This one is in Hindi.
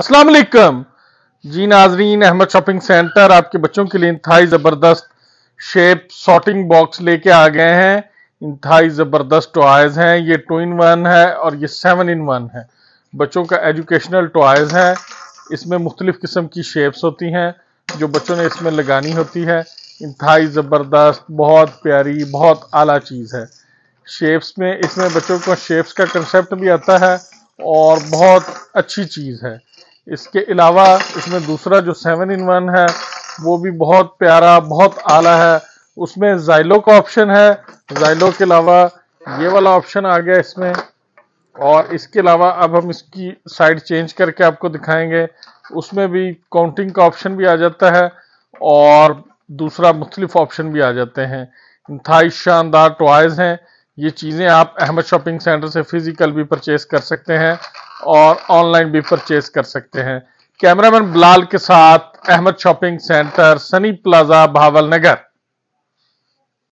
अस्सलाम वालेकुम जी नाजरीन अहमद शॉपिंग सेंटर आपके बच्चों के लिए इंतहाई ज़बरदस्त शेप सॉटिंग बॉक्स लेके आ गए हैं इंतहाई ज़बरदस्त टॉयज़ हैं ये टू इन वन है और ये सेवन इन वन है बच्चों का एजुकेशनल टॉयज़ है इसमें मुख्तलिफ़ किस्म की शेप्स होती हैं जो बच्चों ने इसमें लगानी होती है इंतहाई ज़बरदस्त बहुत प्यारी बहुत आला चीज़ है शेप्स में इसमें बच्चों को शेप्स का कंसेप्ट भी आता है और बहुत अच्छी चीज़ है इसके अलावा इसमें दूसरा जो सेवन इन वन है वो भी बहुत प्यारा बहुत आला है उसमें जाइलो का ऑप्शन है जाइलो के अलावा ये वाला ऑप्शन आ गया इसमें और इसके अलावा अब हम इसकी साइड चेंज करके आपको दिखाएंगे उसमें भी काउंटिंग का ऑप्शन भी आ जाता है और दूसरा मुख्तलिफ ऑप्शन भी आ जाते हैं इंतहाई शानदार टॉयज़ हैं ये चीज़ें आप अहमद शॉपिंग सेंटर से फिज़िकल भी परचेज़ कर सकते हैं और ऑनलाइन भी परचेज़ कर सकते हैं कैमरामैन बिलाल के साथ Ahmad shopping centre Sunny plaza Bahawal नगर